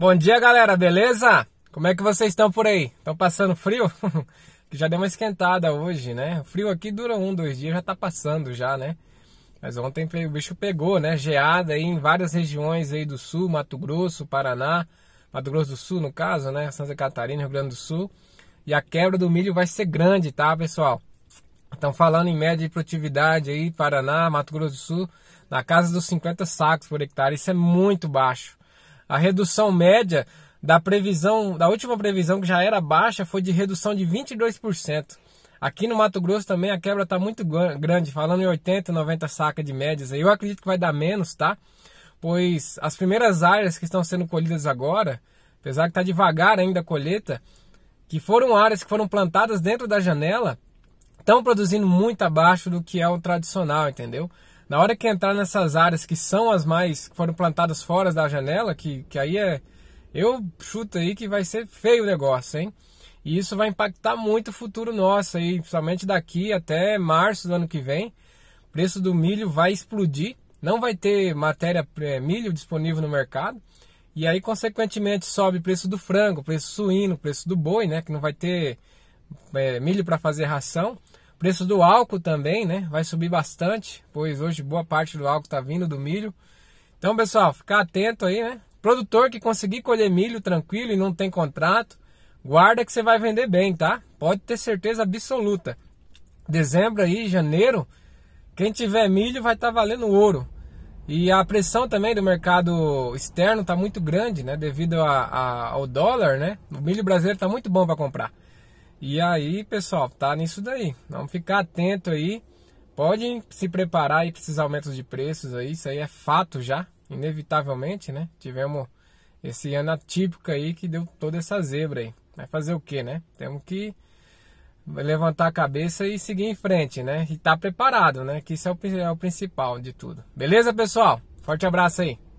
Bom dia, galera, beleza? Como é que vocês estão por aí? Estão passando frio? que já deu uma esquentada hoje, né? O frio aqui dura um, dois dias, já tá passando já, né? Mas ontem o bicho pegou, né? Geada aí em várias regiões aí do sul, Mato Grosso, Paraná, Mato Grosso do Sul no caso, né? Santa Catarina, Rio Grande do Sul. E a quebra do milho vai ser grande, tá, pessoal? Estão falando em média de produtividade aí, Paraná, Mato Grosso do Sul, na casa dos 50 sacos por hectare. Isso é muito baixo. A redução média da previsão, da última previsão que já era baixa, foi de redução de 22%. Aqui no Mato Grosso também a quebra está muito grande, falando em 80, 90 sacas de médias. Eu acredito que vai dar menos, tá? Pois as primeiras áreas que estão sendo colhidas agora, apesar que está devagar ainda a colheita, que foram áreas que foram plantadas dentro da janela, estão produzindo muito abaixo do que é o tradicional, entendeu? Na hora que entrar nessas áreas que são as mais que foram plantadas fora da janela, que, que aí é. Eu chuto aí que vai ser feio o negócio, hein? E isso vai impactar muito o futuro nosso aí, principalmente daqui até março do ano que vem. O preço do milho vai explodir, não vai ter matéria é, milho disponível no mercado. E aí, consequentemente, sobe o preço do frango, preço suíno, preço do boi, né? Que não vai ter é, milho para fazer ração. Preço do álcool também, né? Vai subir bastante, pois hoje boa parte do álcool tá vindo do milho. Então, pessoal, ficar atento aí, né? Produtor que conseguir colher milho tranquilo e não tem contrato, guarda que você vai vender bem, tá? Pode ter certeza absoluta. Dezembro aí, janeiro, quem tiver milho vai estar tá valendo ouro. E a pressão também do mercado externo tá muito grande, né? Devido a, a, ao dólar, né? O milho brasileiro tá muito bom para comprar. E aí, pessoal, tá nisso daí. Vamos ficar atento aí. Podem se preparar aí para esses aumentos de preços aí. Isso aí é fato já, inevitavelmente, né? Tivemos esse ano atípico aí que deu toda essa zebra aí. Vai fazer o que, né? Temos que levantar a cabeça e seguir em frente, né? E tá preparado, né? Que isso é o, é o principal de tudo. Beleza, pessoal? Forte abraço aí.